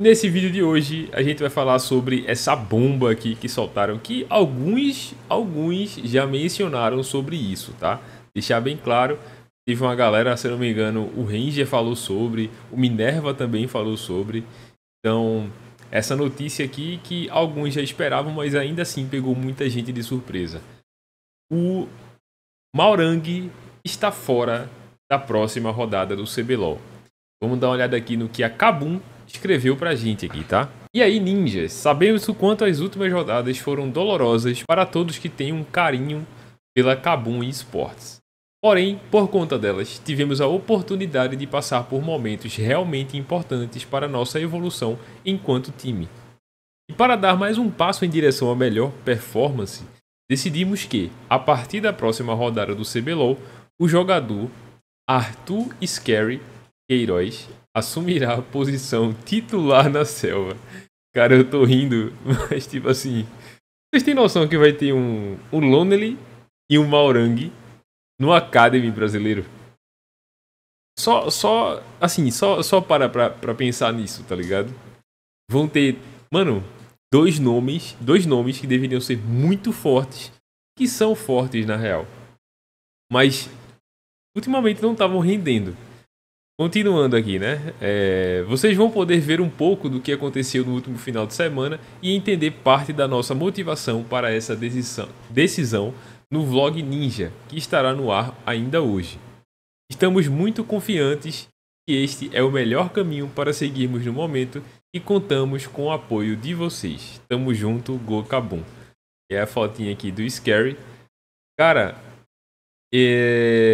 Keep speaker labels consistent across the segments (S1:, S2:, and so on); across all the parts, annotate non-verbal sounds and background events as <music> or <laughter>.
S1: Nesse vídeo de hoje a gente vai falar sobre essa bomba aqui que soltaram, que alguns, alguns já mencionaram sobre isso, tá? Deixar bem claro, teve uma galera, se não me engano, o Ranger falou sobre, o Minerva também falou sobre. Então, essa notícia aqui que alguns já esperavam, mas ainda assim pegou muita gente de surpresa. O Maurang está fora da próxima rodada do CBLOL. Vamos dar uma olhada aqui no que a Kabum escreveu pra gente aqui, tá? E aí, ninjas, sabemos o quanto as últimas rodadas foram dolorosas para todos que têm um carinho pela Kabum Esports. Porém, por conta delas, tivemos a oportunidade de passar por momentos realmente importantes para nossa evolução enquanto time. E para dar mais um passo em direção à melhor performance, decidimos que, a partir da próxima rodada do CBLOL, o jogador Arthur Scary Queiroz assumirá a posição titular na selva. Cara, eu tô rindo, <laughs> mas tipo assim. Vocês têm noção que vai ter um, um Lonely e um Maurangue no Academy brasileiro? Só, só, assim, só, só para pra, pra pensar nisso, tá ligado? Vão ter, mano, dois nomes, dois nomes que deveriam ser muito fortes, que são fortes na real. Mas ultimamente não estavam rendendo. Continuando aqui, né? É, vocês vão poder ver um pouco do que aconteceu no último final de semana e entender parte da nossa motivação para essa decisão, decisão no vlog Ninja, que estará no ar ainda hoje. Estamos muito confiantes que este é o melhor caminho para seguirmos no momento e contamos com o apoio de vocês. Tamo junto, Gokabum. É a fotinha aqui do Scary. Cara, é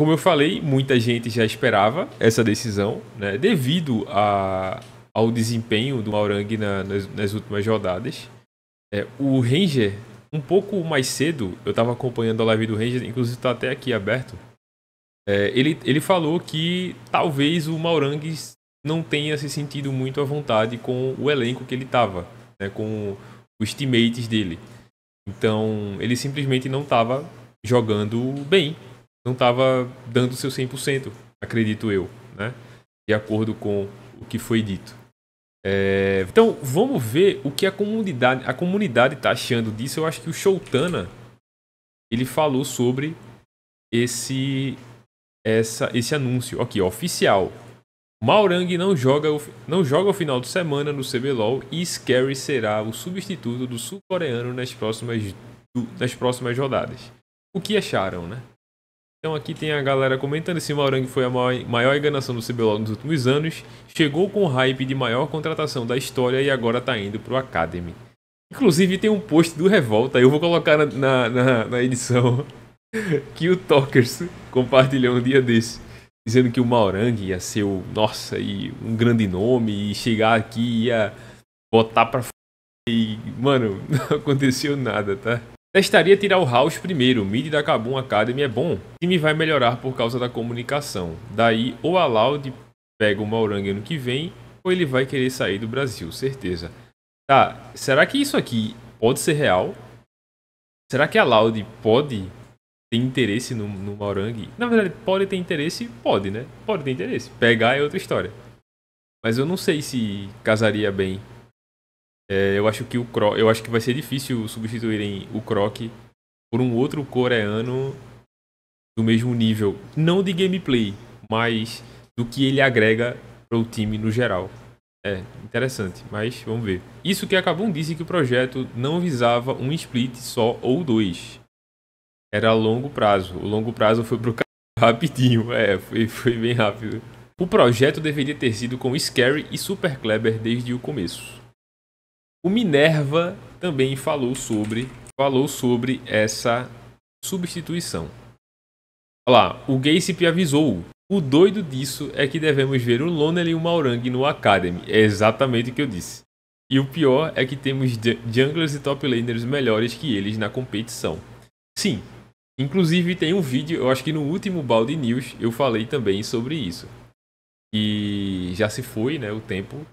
S1: como eu falei, muita gente já esperava essa decisão, né, devido a, ao desempenho do Maurang na, nas, nas, últimas rodadas. É, o Ranger, um pouco mais cedo, eu estava acompanhando a live do Ranger, inclusive está até aqui aberto. É, ele, ele falou que talvez o Maurang não tenha se sentido muito à vontade com o elenco que ele estava, né, com os teammates dele. Então, ele simplesmente não estava jogando bem não estava dando seu 100%, acredito eu, né? de acordo com o que foi dito. É, então vamos ver o que a comunidade a comunidade está achando disso. Eu acho que o Shoutana ele falou sobre esse essa esse anúncio aqui ó, oficial. Maurang não joga não joga o final de semana no CBLOL e Scary será o substituto do sul-coreano nas próximas nas próximas rodadas. O que acharam, né? Então aqui tem a galera comentando se Maurangue foi a maior enganação do CBLOL nos últimos anos, chegou com o hype de maior contratação da história e agora tá indo pro Academy. Inclusive tem um post do Revolta, eu vou colocar na, na, na, na edição, <laughs> que o Talkers compartilhou um dia desse, dizendo que o Maurangue ia ser o, nossa, e um grande nome, e chegar aqui ia botar pra f... e, mano, <laughs> não aconteceu nada, tá? Testaria tirar o House primeiro, mid da Kabum Academy é bom. O time vai melhorar por causa da comunicação. Daí, ou a Loud pega o Maurang ano que vem, ou ele vai querer sair do Brasil, certeza. Tá, será que isso aqui pode ser real? Será que a Loud pode ter interesse no, no Maurang? Na verdade, pode ter interesse? Pode, né? Pode ter interesse. Pegar é outra história. Mas eu não sei se casaria bem é, eu acho que o Cro... eu acho que vai ser difícil substituírem o Croc por um outro coreano do mesmo nível, não de gameplay, mas do que ele agrega para o time no geral. É, interessante, mas vamos ver. Isso que acabou disse que o projeto não visava um split só ou dois. Era a longo prazo. O longo prazo foi pro <laughs> rapidinho, é, foi, foi bem rápido. O projeto deveria ter sido com Scary e Super Kleber desde o começo. O Minerva também falou sobre, falou sobre essa substituição. Olha lá, o Gaysip avisou. O doido disso é que devemos ver o Lonely e o Maurang no Academy. É exatamente o que eu disse. E o pior é que temos junglers e top laners melhores que eles na competição. Sim, inclusive tem um vídeo, eu acho que no último Balde News eu falei também sobre isso. E já se foi né, o tempo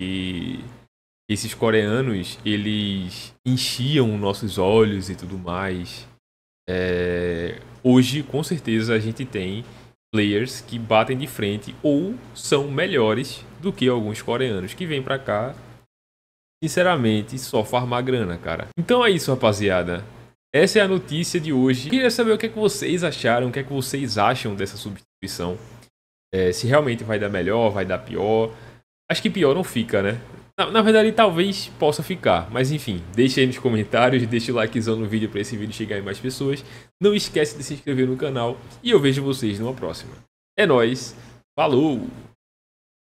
S1: e esses coreanos, eles enchiam nossos olhos e tudo mais. É... Hoje, com certeza, a gente tem players que batem de frente ou são melhores do que alguns coreanos que vêm para cá, sinceramente, só farmar grana, cara. Então é isso, rapaziada. Essa é a notícia de hoje. Queria saber o que é que vocês acharam, o que é que vocês acham dessa substituição. É, se realmente vai dar melhor, vai dar pior. Acho que pior não fica, né? Na, na, verdade, talvez possa ficar, mas enfim, deixe aí nos comentários, deixe o likezão no vídeo para esse vídeo chegar em mais pessoas. Não esquece de se inscrever no canal e eu vejo vocês numa próxima. É nóis, falou!